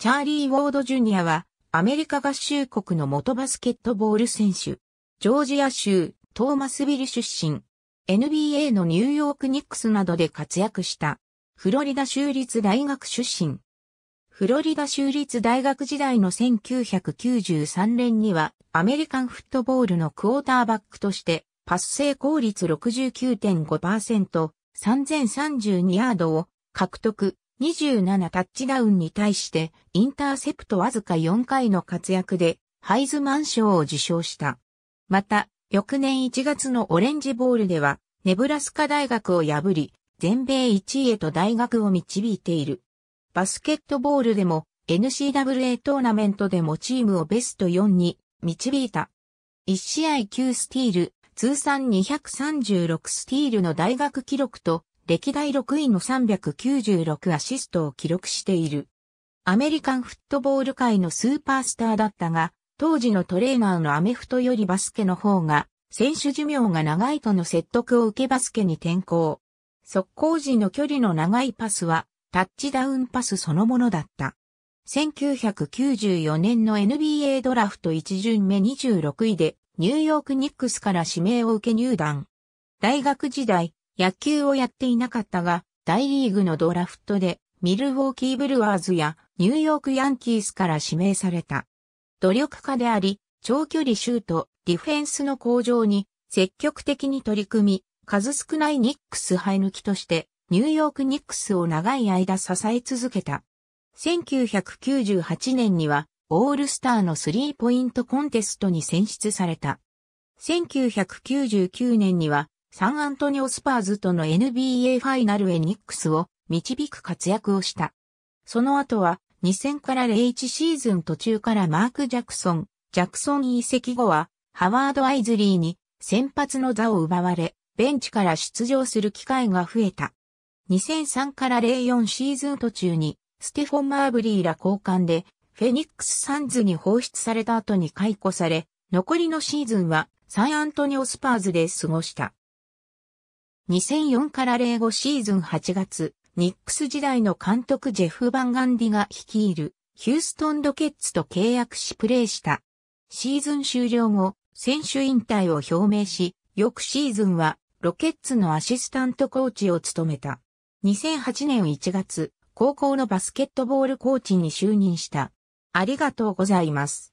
チャーリー・ウォード・ジュニアは、アメリカ合衆国の元バスケットボール選手。ジョージア州、トーマスビル出身。NBA のニューヨークニックスなどで活躍した。フロリダ州立大学出身。フロリダ州立大学時代の1993年には、アメリカンフットボールのクォーターバックとして、パス成功率69.5%、3032ヤードを獲得、27タッチダウンに対してインターセプトわずか4回の活躍でハイズマン賞を受賞した。また、翌年1月のオレンジボールではネブラスカ大学を破り全米1位へと大学を導いている。バスケットボールでも n c w a トーナメントでもチームをベスト4に導いた。1試合9スティール、通算236スティールの大学記録と歴代6位の396アシストを記録している。アメリカンフットボール界のスーパースターだったが、当時のトレーナーのアメフトよりバスケの方が、選手寿命が長いとの説得を受けバスケに転向。速攻時の距離の長いパスは、タッチダウンパスそのものだった。1994年の NBA ドラフト1巡目26位で、ニューヨークニックスから指名を受け入団。大学時代、野球をやっていなかったが、大リーグのドラフトで、ミルウォーキーブルワーズやニューヨークヤンキースから指名された。努力家であり、長距離シュート、ディフェンスの向上に積極的に取り組み、数少ないニックス生え抜きとして、ニューヨークニックスを長い間支え続けた。1998年には、オールスターのスリーポイントコンテストに選出された。1999年には、サンアントニオスパーズとの NBA ファイナルへニックスを導く活躍をした。その後は2000から01シーズン途中からマーク・ジャクソン、ジャクソン移籍後はハワード・アイズリーに先発の座を奪われ、ベンチから出場する機会が増えた。2003から04シーズン途中にステフォン・マーブリーら交換でフェニックス・サンズに放出された後に解雇され、残りのシーズンはサンアントニオ・スパーズで過ごした。2004から05シーズン8月、ニックス時代の監督ジェフ・バンガンディが率いるヒューストン・ロケッツと契約しプレーした。シーズン終了後、選手引退を表明し、翌シーズンはロケッツのアシスタントコーチを務めた。2008年1月、高校のバスケットボールコーチに就任した。ありがとうございます。